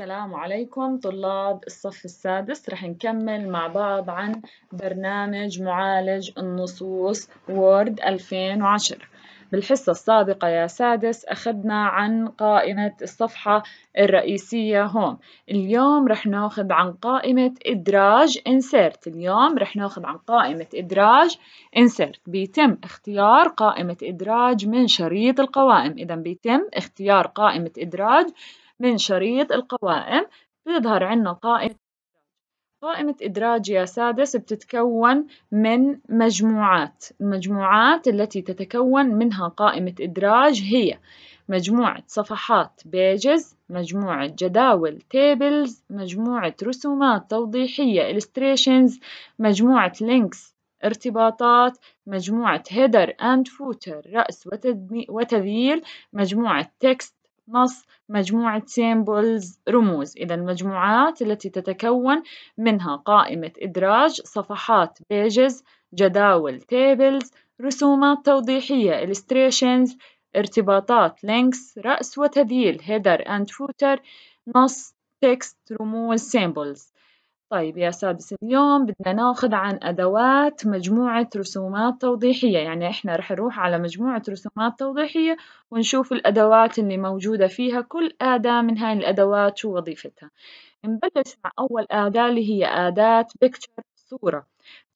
السلام عليكم طلاب الصف السادس رح نكمل مع بعض عن برنامج معالج النصوص وورد 2010 بالحصة السابقة يا سادس أخذنا عن قائمة الصفحة الرئيسية هون اليوم رح ناخذ عن قائمة إدراج إنسرت اليوم رح ناخذ عن قائمة إدراج إنسرت بيتم اختيار قائمة إدراج من شريط القوائم إذا بيتم اختيار قائمة إدراج من شريط القوائم بيظهر عنا قائمة قائمة إدراج يا سادس بتتكون من مجموعات المجموعات التي تتكون منها قائمة إدراج هي مجموعة صفحات بيجز مجموعة جداول تيبلز مجموعة رسومات توضيحية إلستريشنز مجموعة لينكس ارتباطات مجموعة هيدر أند فوتر رأس وتذيل مجموعة تكست نص مجموعة سيمبلز رموز إذا المجموعات التي تتكون منها قائمة إدراج صفحات بيجز جداول تيبلز رسومات توضيحية illustrations ارتباطات links رأس وتذييل header and footer نص text رموز symbols طيب يا سادس اليوم بدنا ناخذ عن أدوات مجموعة رسومات توضيحية يعني إحنا رح نروح على مجموعة رسومات توضيحية ونشوف الأدوات اللي موجودة فيها كل أداة من هاي الأدوات شو وظيفتها نبلش مع أول أداة اللي هي أداة بيكتشر صورة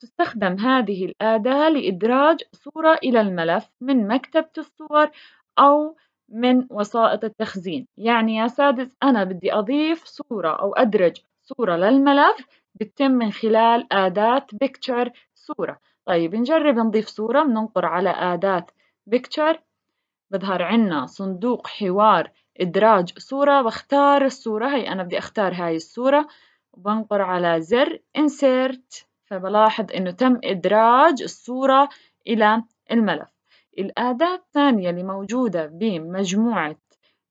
تستخدم هذه الأداة لإدراج صورة إلى الملف من مكتبة الصور أو من وسائط التخزين يعني يا سادس أنا بدي أضيف صورة أو أدرج صورة للملف بتتم من خلال أداة picture صورة طيب نجرب نضيف صورة بننقر على أداة picture بظهر عنا صندوق حوار إدراج صورة بختار الصورة هي أنا بدي أختار هاي الصورة وبنقر على زر insert فبلاحظ إنه تم إدراج الصورة إلى الملف الأداة الثانية اللي موجودة بمجموعة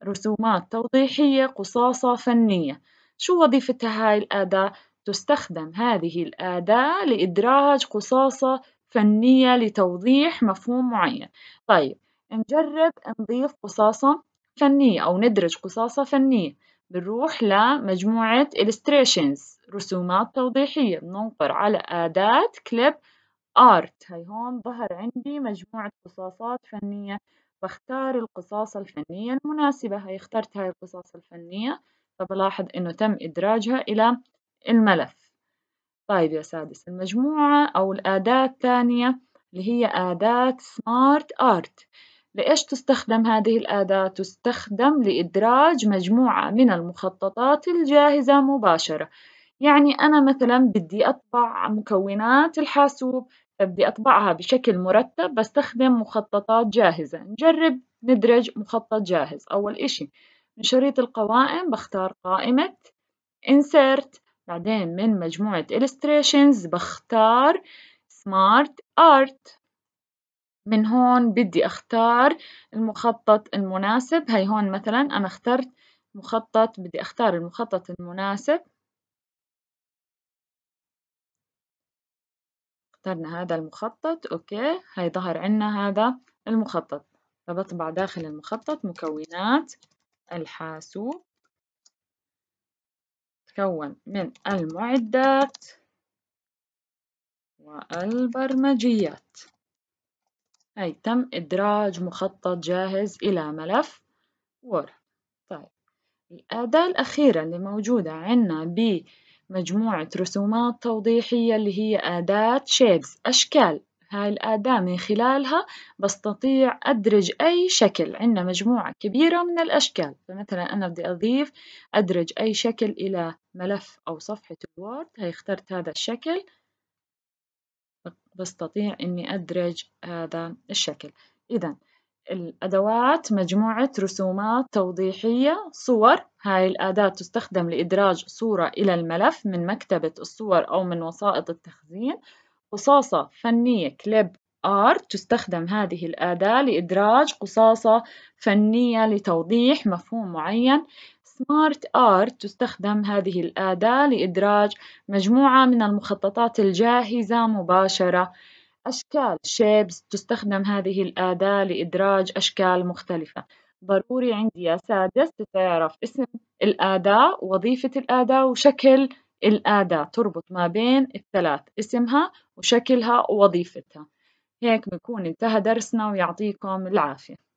رسومات توضيحية قصاصة فنية شو وظيفتها هاي الأداة؟ تستخدم هذه الأداة لإدراج قصاصة فنية لتوضيح مفهوم معين طيب نجرب نضيف قصاصة فنية أو ندرج قصاصة فنية بنروح لمجموعة illustrations رسومات توضيحية بننقر على أداة كليب ارت هاي هون ظهر عندي مجموعة قصاصات فنية بختار القصاصة الفنية المناسبة هاي اخترت هاي القصاصة الفنية فبلاحظ إنه تم إدراجها إلى الملف طيب يا سادس المجموعة أو الأداة الثانية اللي هي أداة سمارت آرت لإيش تستخدم هذه الأداة؟ تستخدم لإدراج مجموعة من المخططات الجاهزة مباشرة يعني أنا مثلا بدي أطبع مكونات الحاسوب فبدي أطبعها بشكل مرتب بستخدم مخططات جاهزة نجرب ندرج مخطط جاهز أول إشي من شريط القوائم بختار قائمة Insert بعدين من مجموعة Illustrations بختار Smart Art من هون بدي أختار المخطط المناسب هاي هون مثلا أنا اخترت مخطط بدي أختار المخطط المناسب اخترنا هذا المخطط أوكي هاي ظهر عنا هذا المخطط فبطبع داخل المخطط مكونات الحاسوب تكون من المعدات والبرمجيات أي تم إدراج مخطط جاهز إلى ملف وورد طيب الأداة الأخيرة اللي موجودة عنا بمجموعة رسومات توضيحية اللي هي أداة شيبس أشكال هاي الأداة من خلالها بستطيع أدرج أي شكل عندنا مجموعة كبيرة من الأشكال فمثلا أنا بدي أضيف أدرج أي شكل إلى ملف أو صفحة الوورد هاي اخترت هذا الشكل بستطيع إني أدرج هذا الشكل إذا الأدوات مجموعة رسومات توضيحية صور هاي الأداة تستخدم لإدراج صورة إلى الملف من مكتبة الصور أو من وسائط التخزين قصاصة فنية كليب ارت تستخدم هذه الأداة لإدراج قصاصة فنية لتوضيح مفهوم معين سمارت ارت تستخدم هذه الأداة لإدراج مجموعة من المخططات الجاهزة مباشرة أشكال shapes تستخدم هذه الأداة لإدراج أشكال مختلفة ضروري عندي يا سادس تعرف اسم الأداة وظيفة الأداة وشكل الأداة تربط ما بين الثلاث اسمها وشكلها ووظيفتها هيك بنكون انتهى درسنا ويعطيكم العافية